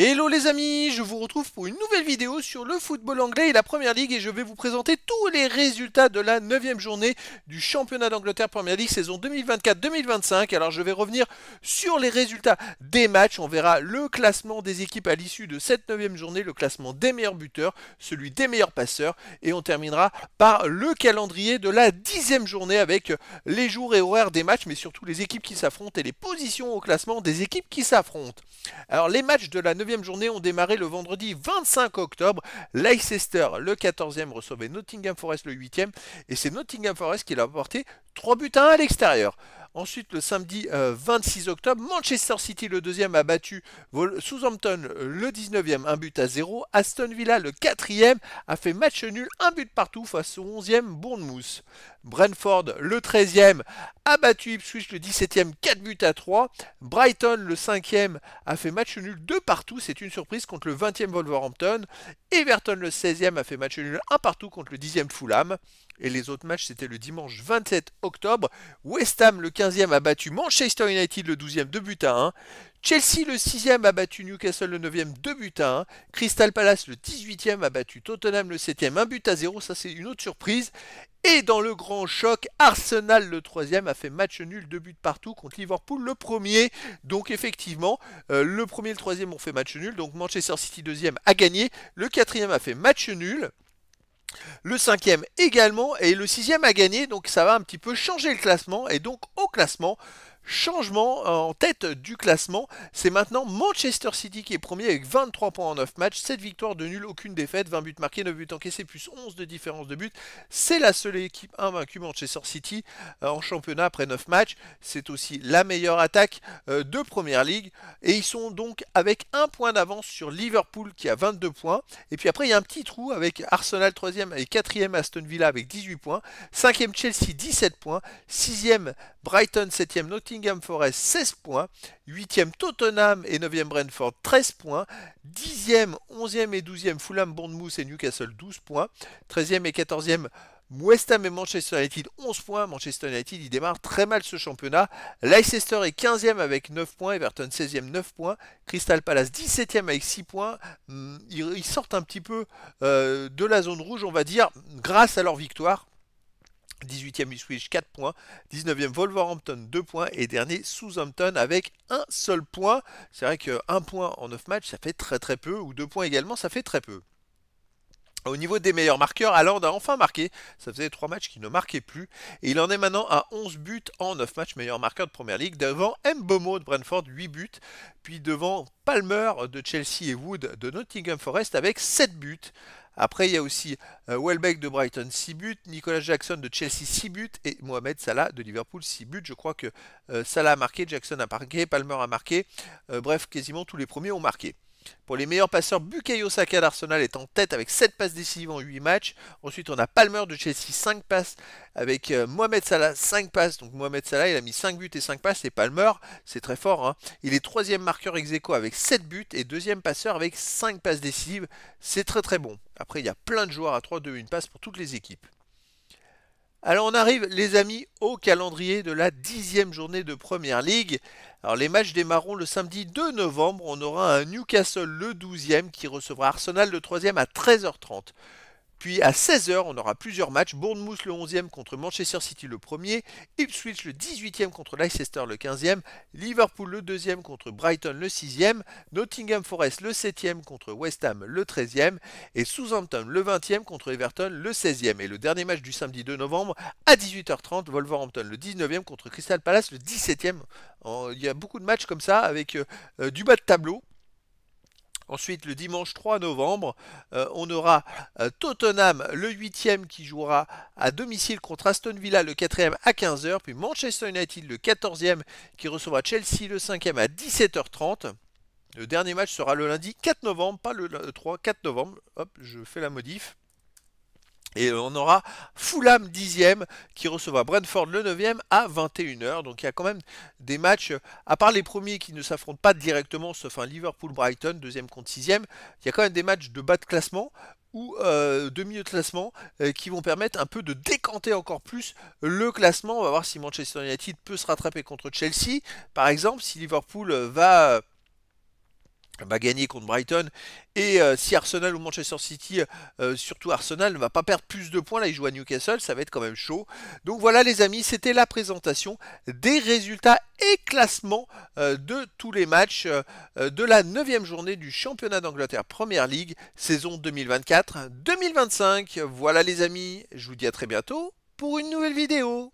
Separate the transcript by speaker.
Speaker 1: Hello les amis, je vous retrouve pour une nouvelle vidéo sur le football anglais et la Première Ligue et je vais vous présenter tous les résultats de la 9 journée du championnat d'Angleterre Première Ligue saison 2024-2025. Alors je vais revenir sur les résultats des matchs, on verra le classement des équipes à l'issue de cette 9 journée, le classement des meilleurs buteurs, celui des meilleurs passeurs et on terminera par le calendrier de la dixième journée avec les jours et horaires des matchs mais surtout les équipes qui s'affrontent et les positions au classement des équipes qui s'affrontent. Alors les matchs de la 9 journée ont démarré le vendredi 25 octobre. Leicester, le 14e, recevait Nottingham Forest, le 8e. Et c'est Nottingham Forest qui l'a apporté 3 buts à 1 à l'extérieur. Ensuite, le samedi 26 euh, octobre, Manchester City, le deuxième, a battu Southampton, le 19e, un but à 0. Aston Villa, le 4e, a fait match nul, un but partout face au 11e Bournemouth. Brentford, le 13e, a battu Ipswich, le 17e, 4 buts à 3. Brighton, le 5e, a fait match nul, 2 partout, c'est une surprise contre le 20e Wolverhampton. Everton, le 16e, a fait match nul, 1 partout contre le 10e Fulham. Et les autres matchs, c'était le dimanche 27 octobre. West Ham, le 15 15e a battu Manchester United le 12e 2 buts à 1. Chelsea le 6e a battu Newcastle le 9e 2 buts à 1. Crystal Palace le 18e a battu Tottenham le 7e 1 but à 0. Ça c'est une autre surprise. Et dans le grand choc, Arsenal le 3e a fait match nul 2 buts partout contre Liverpool le 1er, Donc effectivement, euh, le le er et le 3 3e ont fait match nul. Donc Manchester City 2e a gagné. Le 4 4e a fait match nul. Le cinquième également et le sixième a gagné, donc ça va un petit peu changer le classement. Et donc au classement, Changement euh, en tête du classement, c'est maintenant Manchester City qui est premier avec 23 points en 9 matchs, 7 victoires de nul, aucune défaite, 20 buts marqués, 9 buts encaissés, plus 11 de différence de but. C'est la seule équipe invaincue Manchester City euh, en championnat après 9 matchs. C'est aussi la meilleure attaque euh, de Première League. Et ils sont donc avec un point d'avance sur Liverpool qui a 22 points. Et puis après, il y a un petit trou avec Arsenal 3e et 4 ème Aston Villa avec 18 points, 5 ème Chelsea 17 points, 6e Brighton, 7e Nottingham. Forest 16 points, 8e Tottenham et 9e Brentford 13 points, 10e, 11e et 12e Fulham, Bournemouth et Newcastle 12 points, 13e et 14e West Ham et Manchester United 11 points. Manchester United il démarre très mal ce championnat. Leicester est 15e avec 9 points. Everton 16e 9 points. Crystal Palace 17e avec 6 points. Hmm, ils sortent un petit peu euh, de la zone rouge on va dire grâce à leur victoire 18e Ipswich 4 points, 19e Wolverhampton 2 points et dernier Southampton avec un seul point. C'est vrai qu'un point en 9 matchs ça fait très très peu ou 2 points également ça fait très peu. Au niveau des meilleurs marqueurs, Allende a enfin marqué. Ça faisait 3 matchs qu'il ne marquait plus. Et il en est maintenant à 11 buts en 9 matchs meilleur marqueur de Première Ligue. Devant Mbomo de Brentford, 8 buts. Puis devant Palmer de Chelsea et Wood de Nottingham Forest avec 7 buts. Après, il y a aussi euh, Welbeck de Brighton 6 buts, Nicolas Jackson de Chelsea 6 buts et Mohamed Salah de Liverpool 6 buts. Je crois que euh, Salah a marqué, Jackson a marqué, Palmer a marqué. Euh, bref, quasiment tous les premiers ont marqué. Pour les meilleurs passeurs, Bukayo Saka d'Arsenal est en tête avec 7 passes décisives en 8 matchs. Ensuite, on a Palmer de Chelsea, 5 passes avec euh, Mohamed Salah, 5 passes. Donc Mohamed Salah, il a mis 5 buts et 5 passes. Et Palmer, c'est très fort. Hein. Il est troisième marqueur ex avec 7 buts et deuxième passeur avec 5 passes décisives. C'est très très bon. Après, il y a plein de joueurs à 3, 2, une passe pour toutes les équipes. Alors on arrive les amis au calendrier de la dixième journée de Première Ligue. Alors les matchs démarreront le samedi 2 novembre. On aura un Newcastle le 12e qui recevra Arsenal le 3e à 13h30. Puis à 16h, on aura plusieurs matchs. Bournemouth le 11e contre Manchester City le 1er, Ipswich le 18e contre Leicester le 15e, Liverpool le 2e contre Brighton le 6e, Nottingham Forest le 7e contre West Ham le 13e et Southampton le 20e contre Everton le 16e. Et le dernier match du samedi 2 novembre à 18h30, Wolverhampton le 19e contre Crystal Palace le 17e. Il y a beaucoup de matchs comme ça avec euh, euh, du bas de tableau Ensuite, le dimanche 3 novembre, euh, on aura euh, Tottenham, le 8e, qui jouera à domicile contre Aston Villa, le 4e à 15h. Puis Manchester United, le 14e, qui recevra Chelsea, le 5e à 17h30. Le dernier match sera le lundi 4 novembre, pas le 3, 4 novembre. Hop, je fais la modif. Et euh, on aura Fulham 10e qui recevra Brentford le 9e à 21h. Donc il y a quand même des matchs, à part les premiers qui ne s'affrontent pas directement, sauf un Liverpool-Brighton, deuxième contre 6e, il y a quand même des matchs de bas de classement ou euh, de milieu de classement euh, qui vont permettre un peu de décanter encore plus le classement. On va voir si Manchester United peut se rattraper contre Chelsea, par exemple, si Liverpool va va gagner contre Brighton. Et euh, si Arsenal ou Manchester City, euh, surtout Arsenal, ne va pas perdre plus de points, là ils jouent à Newcastle, ça va être quand même chaud. Donc voilà les amis, c'était la présentation des résultats et classements euh, de tous les matchs de la 9 journée du championnat d'Angleterre Premier League, saison 2024-2025. Voilà les amis, je vous dis à très bientôt pour une nouvelle vidéo.